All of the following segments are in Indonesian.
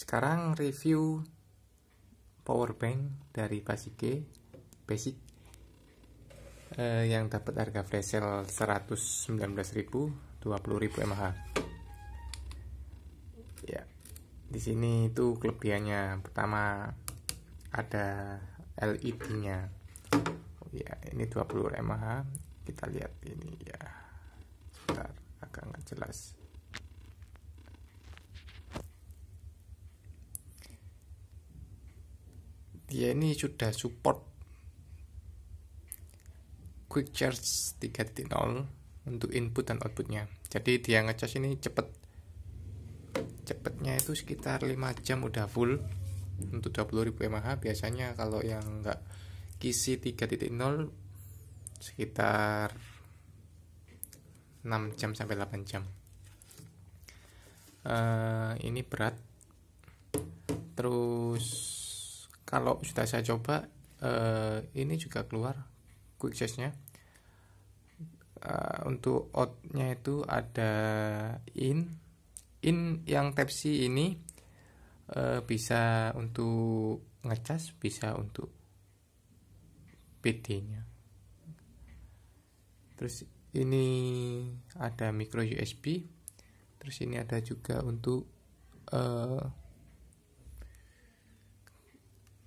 Sekarang review power bank dari Basic Basic eh, yang dapat harga flash sale 119.000 20.000 mAh. Ya. Di sini itu kelebihannya pertama ada LED-nya. Ya, ini 20 mAh. Kita lihat ini ya. Sebentar, agak nggak jelas. dia ini sudah support quick charge 3.0 untuk input dan outputnya jadi dia ngecas ini cepet cepetnya itu sekitar 5 jam udah full untuk 20.000 mAh biasanya kalau yang enggak kisi 3.0 sekitar 6 jam sampai 8 jam uh, ini berat terus kalau sudah saya coba uh, ini juga keluar quick charge nya uh, eh, untuk out-nya itu ada in in yang type C ini uh, bisa untuk ngecas bisa untuk PD-nya terus ini ada micro USB terus ini ada juga untuk uh,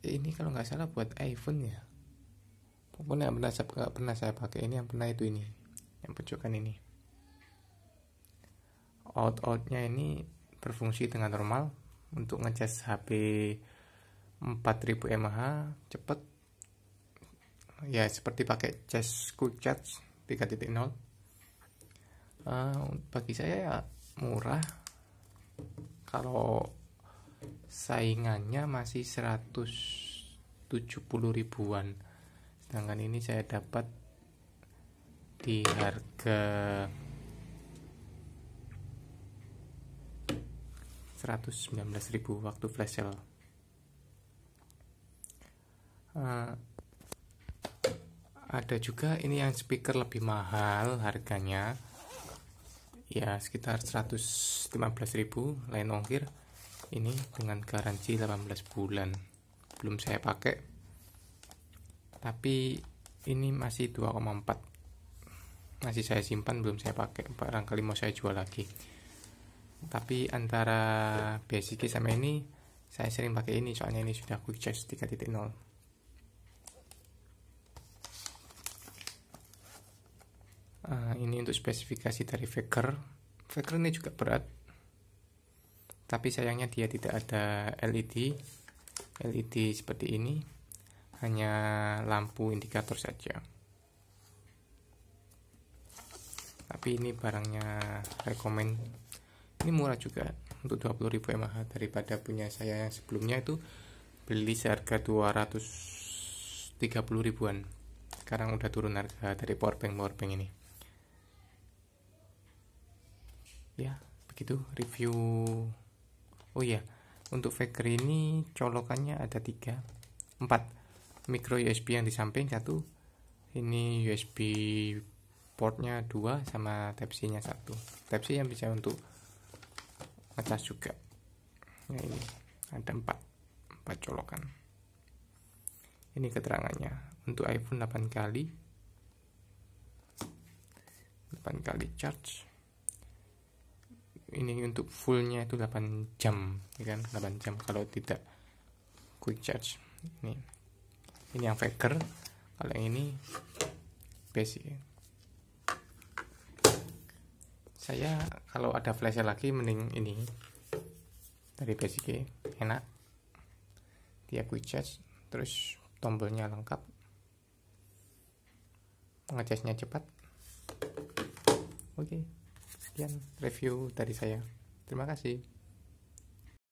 ini kalau nggak salah buat iPhone ya pokoknya yang pernah saya nggak pernah saya pakai ini yang pernah itu ini yang pojokan ini out outnya ini berfungsi dengan normal untuk ngecas HP 4000 mAh cepet. ya seperti pakai cas quick charge 3.0 uh, eh, bagi saya ya murah kalau saingannya masih 170 ribuan sedangkan ini saya dapat di harga 119 ribu waktu flash sale uh, ada juga ini yang speaker lebih mahal harganya ya sekitar 115 ribu lain ongkir ini dengan garansi 18 bulan belum saya pakai tapi ini masih 2,4 masih saya simpan belum saya pakai barangkali mau saya jual lagi tapi antara basic sama ini saya sering pakai ini soalnya ini sudah quick charge 3.0 Uh, ah, ini untuk spesifikasi dari Faker. Faker ini juga berat, tapi sayangnya dia tidak ada LED LED seperti ini hanya lampu indikator saja tapi ini barangnya rekomend ini murah juga untuk 20.000 mAh daripada punya saya yang sebelumnya itu beli seharga 230 ribuan sekarang udah turun harga dari powerbank powerbank ini ya begitu review oh iya untuk faker ini colokannya ada tiga empat micro USB yang di samping satu ini USB portnya dua sama type C nya satu type C yang bisa untuk ngecas juga nah ini ada empat empat colokan ini keterangannya untuk iPhone 8 kali 8 kali charge ini untuk fullnya itu 8 jam ya kan 8 jam kalau tidak quick charge ini ini yang faker kalau yang ini basic saya kalau ada flasher lagi mending ini dari basic enak dia quick charge terus tombolnya lengkap ngecasnya cepat oke okay sekian review dari saya terima kasih